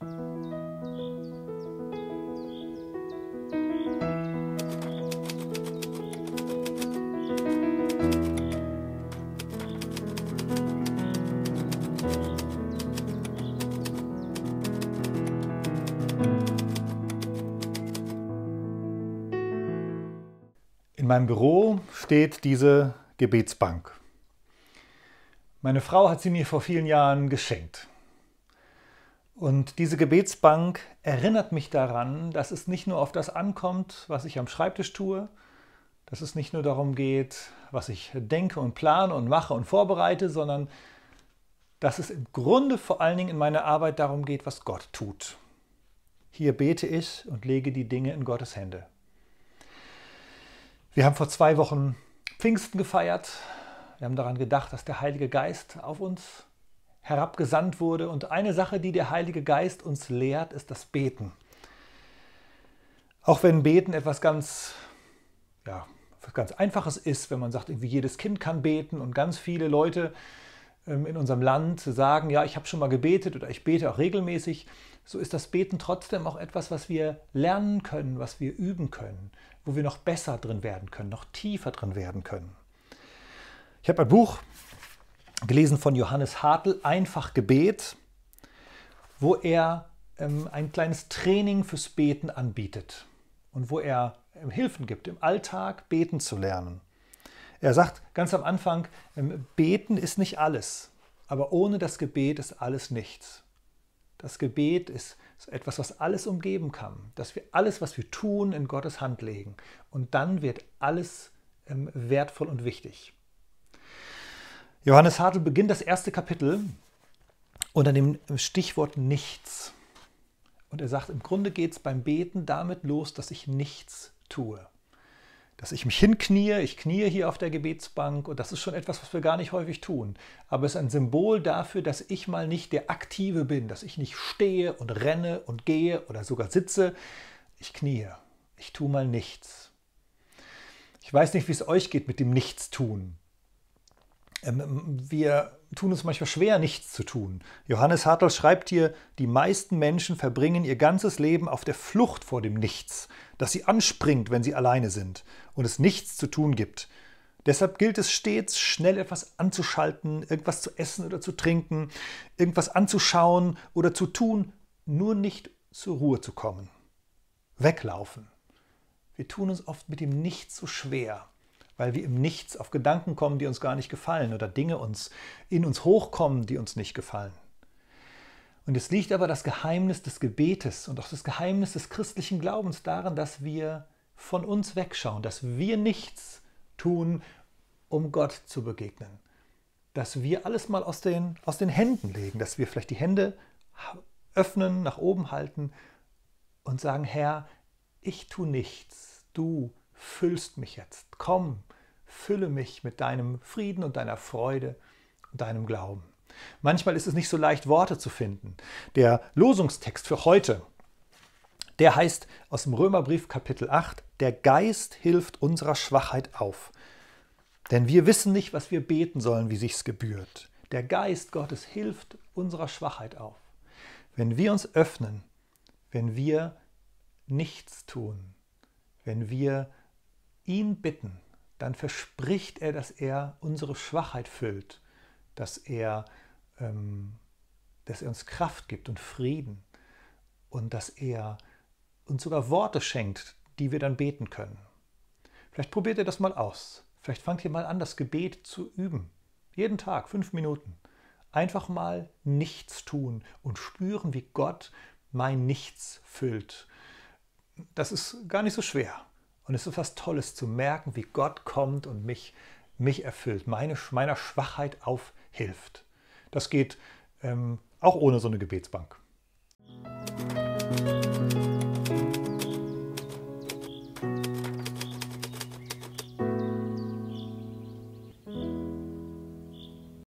In meinem Büro steht diese Gebetsbank. Meine Frau hat sie mir vor vielen Jahren geschenkt. Und diese Gebetsbank erinnert mich daran, dass es nicht nur auf das ankommt, was ich am Schreibtisch tue, dass es nicht nur darum geht, was ich denke und plane und mache und vorbereite, sondern dass es im Grunde vor allen Dingen in meiner Arbeit darum geht, was Gott tut. Hier bete ich und lege die Dinge in Gottes Hände. Wir haben vor zwei Wochen Pfingsten gefeiert. Wir haben daran gedacht, dass der Heilige Geist auf uns herabgesandt wurde. Und eine Sache, die der Heilige Geist uns lehrt, ist das Beten. Auch wenn Beten etwas ganz, ja, was ganz Einfaches ist, wenn man sagt, irgendwie jedes Kind kann beten und ganz viele Leute ähm, in unserem Land sagen, ja, ich habe schon mal gebetet oder ich bete auch regelmäßig, so ist das Beten trotzdem auch etwas, was wir lernen können, was wir üben können, wo wir noch besser drin werden können, noch tiefer drin werden können. Ich habe ein Buch gelesen von Johannes Hartl, Einfach Gebet, wo er ähm, ein kleines Training fürs Beten anbietet und wo er ähm, Hilfen gibt, im Alltag beten zu lernen. Er sagt ganz am Anfang, ähm, beten ist nicht alles, aber ohne das Gebet ist alles nichts. Das Gebet ist etwas, was alles umgeben kann, dass wir alles, was wir tun, in Gottes Hand legen. Und dann wird alles ähm, wertvoll und wichtig. Johannes Hartl beginnt das erste Kapitel unter dem Stichwort nichts. Und er sagt, im Grunde geht es beim Beten damit los, dass ich nichts tue. Dass ich mich hinknie, ich knie hier auf der Gebetsbank und das ist schon etwas, was wir gar nicht häufig tun. Aber es ist ein Symbol dafür, dass ich mal nicht der Aktive bin, dass ich nicht stehe und renne und gehe oder sogar sitze. Ich knie, ich tue mal nichts. Ich weiß nicht, wie es euch geht mit dem Nichtstun. Ähm, ähm, wir tun uns manchmal schwer, nichts zu tun. Johannes Hartl schreibt hier, die meisten Menschen verbringen ihr ganzes Leben auf der Flucht vor dem Nichts, das sie anspringt, wenn sie alleine sind und es nichts zu tun gibt. Deshalb gilt es stets, schnell etwas anzuschalten, irgendwas zu essen oder zu trinken, irgendwas anzuschauen oder zu tun, nur nicht zur Ruhe zu kommen. Weglaufen. Wir tun uns oft mit dem Nichts so schwer weil wir im Nichts auf Gedanken kommen, die uns gar nicht gefallen oder Dinge uns in uns hochkommen, die uns nicht gefallen. Und es liegt aber das Geheimnis des Gebetes und auch das Geheimnis des christlichen Glaubens darin, dass wir von uns wegschauen, dass wir nichts tun, um Gott zu begegnen. Dass wir alles mal aus den, aus den Händen legen, dass wir vielleicht die Hände öffnen, nach oben halten und sagen, Herr, ich tue nichts, du füllst mich jetzt. Komm, fülle mich mit deinem Frieden und deiner Freude und deinem Glauben. Manchmal ist es nicht so leicht, Worte zu finden. Der Losungstext für heute, der heißt aus dem Römerbrief Kapitel 8, der Geist hilft unserer Schwachheit auf. Denn wir wissen nicht, was wir beten sollen, wie sich's gebührt. Der Geist Gottes hilft unserer Schwachheit auf. Wenn wir uns öffnen, wenn wir nichts tun, wenn wir ihn bitten, dann verspricht er, dass er unsere Schwachheit füllt, dass er, ähm, dass er uns Kraft gibt und Frieden und dass er uns sogar Worte schenkt, die wir dann beten können. Vielleicht probiert ihr das mal aus. Vielleicht fangt ihr mal an, das Gebet zu üben. Jeden Tag, fünf Minuten. Einfach mal nichts tun und spüren, wie Gott mein Nichts füllt. Das ist gar nicht so schwer. Und es ist was Tolles zu merken, wie Gott kommt und mich, mich erfüllt, meine, meiner Schwachheit aufhilft. Das geht ähm, auch ohne so eine Gebetsbank.